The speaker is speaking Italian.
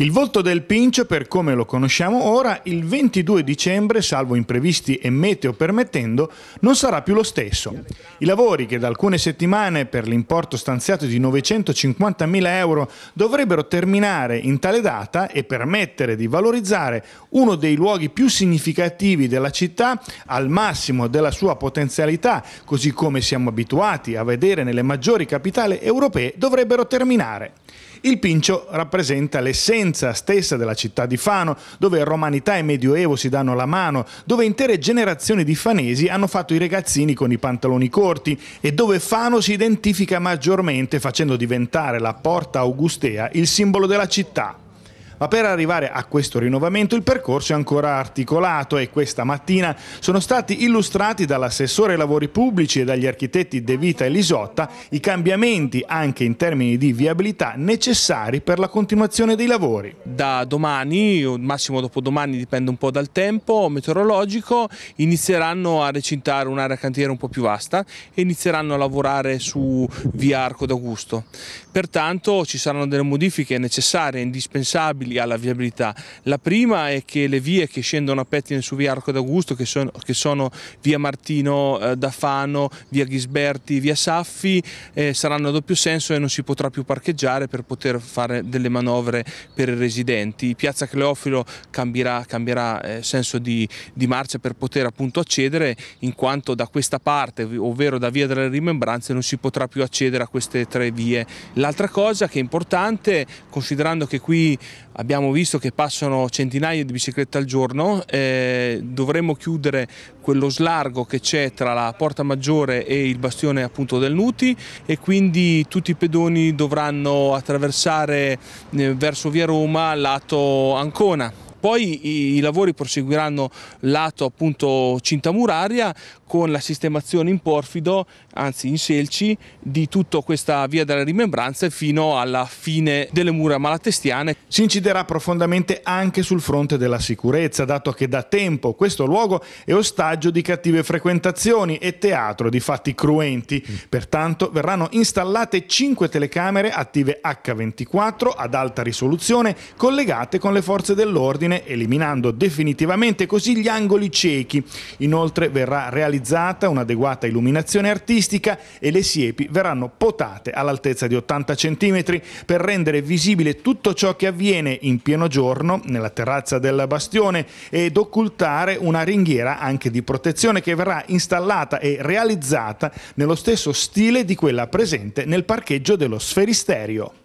Il volto del Pincio, per come lo conosciamo ora, il 22 dicembre, salvo imprevisti e meteo permettendo, non sarà più lo stesso. I lavori che da alcune settimane, per l'importo stanziato di 950.000 euro, dovrebbero terminare in tale data e permettere di valorizzare uno dei luoghi più significativi della città al massimo della sua potenzialità, così come siamo abituati a vedere nelle maggiori capitali europee, dovrebbero terminare. Il Pincio rappresenta l'essenza stessa della città di Fano, dove romanità e medioevo si danno la mano, dove intere generazioni di fanesi hanno fatto i ragazzini con i pantaloni corti e dove Fano si identifica maggiormente facendo diventare la porta augustea il simbolo della città. Ma per arrivare a questo rinnovamento il percorso è ancora articolato e questa mattina sono stati illustrati dall'assessore ai lavori pubblici e dagli architetti De Vita e Lisotta i cambiamenti anche in termini di viabilità necessari per la continuazione dei lavori. Da domani, o massimo dopodomani dipende un po' dal tempo meteorologico, inizieranno a recintare un'area cantiere un po' più vasta e inizieranno a lavorare su via Arco d'Augusto. Pertanto ci saranno delle modifiche necessarie e indispensabili livelli alla viabilità. La prima è che le vie che scendono a pettine su via Arco d'Augusto, che, che sono, via Martino eh, da Fano, via Ghisberti, via Saffi, eh, saranno a doppio senso e non si potrà più parcheggiare per poter fare delle manovre per i residenti. Piazza Cleofilo cambierà, cambierà eh, senso di, di marcia per poter appunto accedere in quanto da questa parte, ovvero da via delle rimembranze, non si potrà più accedere a queste tre vie. L'altra cosa che è importante, considerando che qui abbiamo visto che passano centinaia di biciclette al giorno, eh, dovremmo chiudere quello slargo che c'è tra la Porta Maggiore e il bastione appunto del Nuti e quindi tutti i pedoni dovranno attraversare eh, verso via Roma lato Ancona poi i, i lavori proseguiranno lato appunto cinta muraria con la sistemazione in porfido, anzi in selci, di tutta questa via delle rimembranze fino alla fine delle mura malatestiane. Si inciderà profondamente anche sul fronte della sicurezza, dato che da tempo questo luogo è ostaggio di cattive frequentazioni e teatro di fatti cruenti. Mm. Pertanto verranno installate 5 telecamere attive H24 ad alta risoluzione collegate con le forze dell'ordine margine, eliminando definitivamente così gli angoli ciechi. Inoltre verrà realizzata un'adeguata illuminazione artistica e le siepi verranno potate all'altezza di 80 cm per rendere visibile tutto ciò che avviene in pieno giorno nella terrazza del bastione ed occultare una ringhiera anche di protezione che verrà installata e realizzata nello stesso stile di quella presente nel parcheggio dello sferisterio.